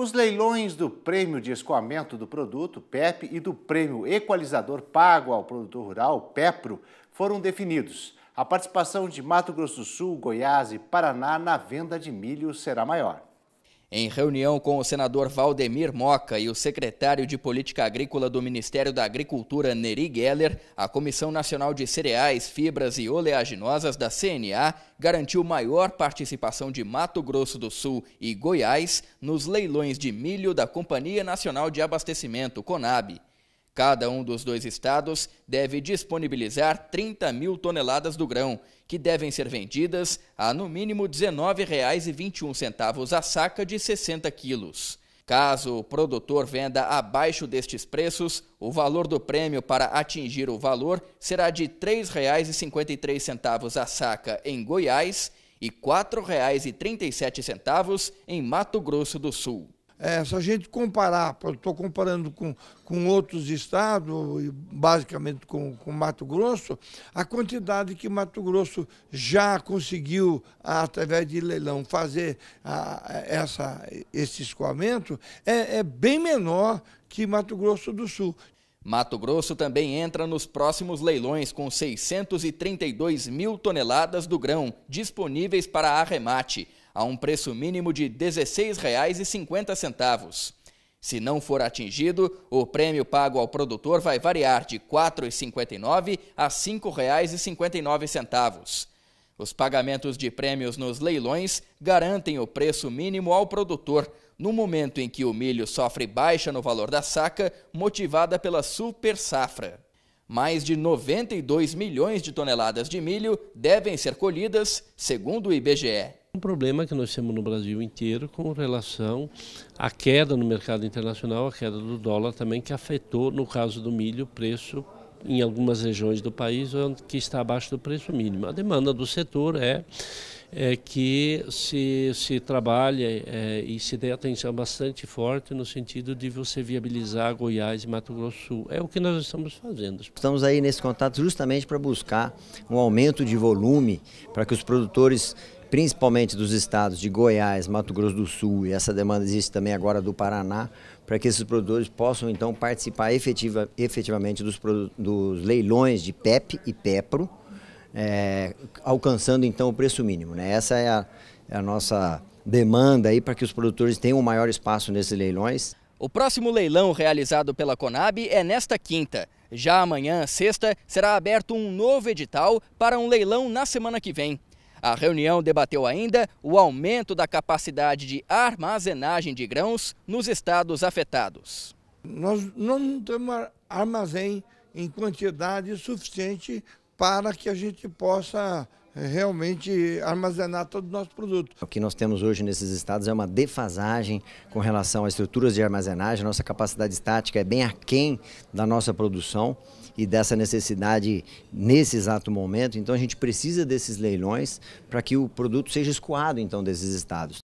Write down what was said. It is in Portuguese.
Os leilões do prêmio de escoamento do produto, PEP, e do prêmio equalizador pago ao produtor rural, PEPRO, foram definidos. A participação de Mato Grosso do Sul, Goiás e Paraná na venda de milho será maior. Em reunião com o senador Valdemir Moca e o secretário de Política Agrícola do Ministério da Agricultura, Neri Geller, a Comissão Nacional de Cereais, Fibras e Oleaginosas da CNA garantiu maior participação de Mato Grosso do Sul e Goiás nos leilões de milho da Companhia Nacional de Abastecimento, CONAB. Cada um dos dois estados deve disponibilizar 30 mil toneladas do grão, que devem ser vendidas a no mínimo R$ 19,21 a saca de 60 quilos. Caso o produtor venda abaixo destes preços, o valor do prêmio para atingir o valor será de R$ 3,53 a saca em Goiás e R$ 4,37 em Mato Grosso do Sul. É, se a gente comparar, estou comparando com, com outros estados, basicamente com, com Mato Grosso, a quantidade que Mato Grosso já conseguiu, através de leilão, fazer a, essa, esse escoamento é, é bem menor que Mato Grosso do Sul. Mato Grosso também entra nos próximos leilões com 632 mil toneladas do grão disponíveis para arremate a um preço mínimo de R$ 16,50. Se não for atingido, o prêmio pago ao produtor vai variar de R$ 4,59 a R$ 5,59. Os pagamentos de prêmios nos leilões garantem o preço mínimo ao produtor, no momento em que o milho sofre baixa no valor da saca, motivada pela super safra. Mais de 92 milhões de toneladas de milho devem ser colhidas, segundo o IBGE um problema que nós temos no Brasil inteiro com relação à queda no mercado internacional, a queda do dólar também, que afetou, no caso do milho, o preço em algumas regiões do país onde que está abaixo do preço mínimo. A demanda do setor é, é que se, se trabalha é, e se dê atenção bastante forte no sentido de você viabilizar Goiás e Mato Grosso Sul. É o que nós estamos fazendo. Estamos aí nesse contato justamente para buscar um aumento de volume para que os produtores principalmente dos estados de Goiás, Mato Grosso do Sul, e essa demanda existe também agora do Paraná, para que esses produtores possam então participar efetiva, efetivamente dos, dos leilões de PEP e PEPRO, é, alcançando então o preço mínimo. Né? Essa é a, é a nossa demanda aí para que os produtores tenham um maior espaço nesses leilões. O próximo leilão realizado pela Conab é nesta quinta. Já amanhã, sexta, será aberto um novo edital para um leilão na semana que vem. A reunião debateu ainda o aumento da capacidade de armazenagem de grãos nos estados afetados. Nós não temos armazém em quantidade suficiente para que a gente possa é, realmente armazenar todo o nosso produto. O que nós temos hoje nesses estados é uma defasagem com relação às estruturas de armazenagem, nossa capacidade estática é bem aquém da nossa produção e dessa necessidade nesse exato momento, então a gente precisa desses leilões para que o produto seja escoado então desses estados.